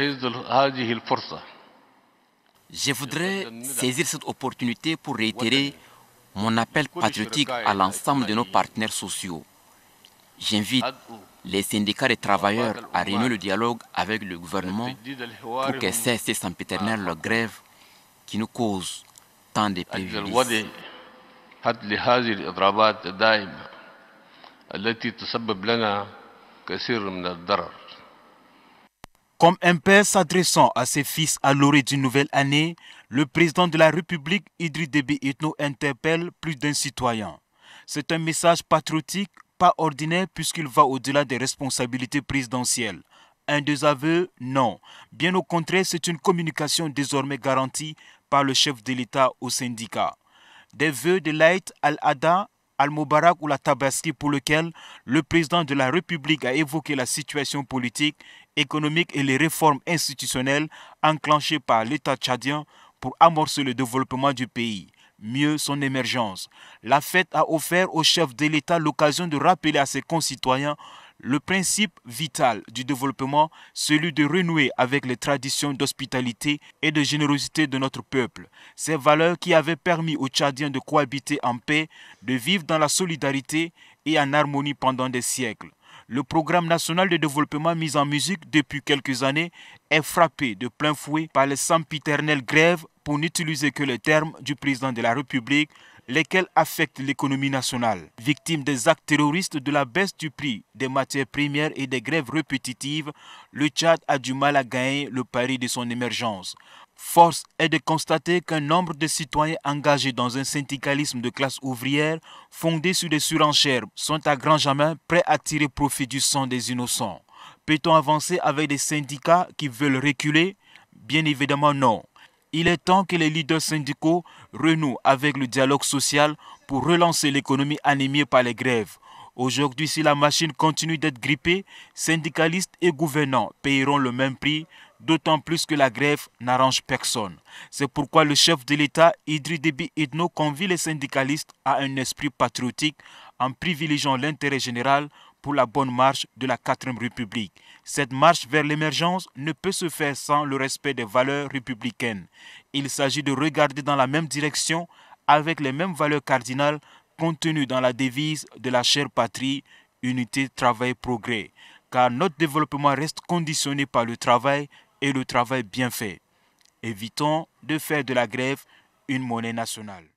Je voudrais saisir cette opportunité pour réitérer mon appel patriotique à l'ensemble de nos partenaires sociaux. J'invite les syndicats des travailleurs à réunir le dialogue avec le gouvernement pour que cesse sans péternaire leur grève qui nous cause tant de préjudices. Comme un père s'adressant à ses fils à l'orée d'une nouvelle année, le président de la République, Idriss Deby Itno, interpelle plus d'un citoyen. C'est un message patriotique, pas ordinaire, puisqu'il va au-delà des responsabilités présidentielles. Un désaveu Non. Bien au contraire, c'est une communication désormais garantie par le chef de l'État au syndicat. Des vœux de Light Al-Ada Al-Mubarak ou la Tabaski pour lequel le président de la République a évoqué la situation politique, économique et les réformes institutionnelles enclenchées par l'État tchadien pour amorcer le développement du pays, mieux son émergence. La fête a offert au chef de l'État l'occasion de rappeler à ses concitoyens le principe vital du développement, celui de renouer avec les traditions d'hospitalité et de générosité de notre peuple, ces valeurs qui avaient permis aux Tchadiens de cohabiter en paix, de vivre dans la solidarité et en harmonie pendant des siècles. Le programme national de développement mis en musique depuis quelques années est frappé de plein fouet par les sempiternelles grèves, pour n'utiliser que le terme du président de la République, lesquels affectent l'économie nationale. Victime des actes terroristes de la baisse du prix des matières premières et des grèves répétitives, le Tchad a du mal à gagner le pari de son émergence. Force est de constater qu'un nombre de citoyens engagés dans un syndicalisme de classe ouvrière fondé sur des surenchères sont à grand jamais prêts à tirer profit du sang des innocents. Peut-on avancer avec des syndicats qui veulent reculer Bien évidemment non. Il est temps que les leaders syndicaux renouent avec le dialogue social pour relancer l'économie animée par les grèves. Aujourd'hui, si la machine continue d'être grippée, syndicalistes et gouvernants paieront le même prix, d'autant plus que la grève n'arrange personne. C'est pourquoi le chef de l'État, Idri Debi Idno, convie les syndicalistes à un esprit patriotique en privilégiant l'intérêt général pour la bonne marche de la 4ème République. Cette marche vers l'émergence ne peut se faire sans le respect des valeurs républicaines. Il s'agit de regarder dans la même direction avec les mêmes valeurs cardinales contenues dans la devise de la chère patrie, unité, travail, progrès, car notre développement reste conditionné par le travail et le travail bien fait. Évitons de faire de la grève une monnaie nationale.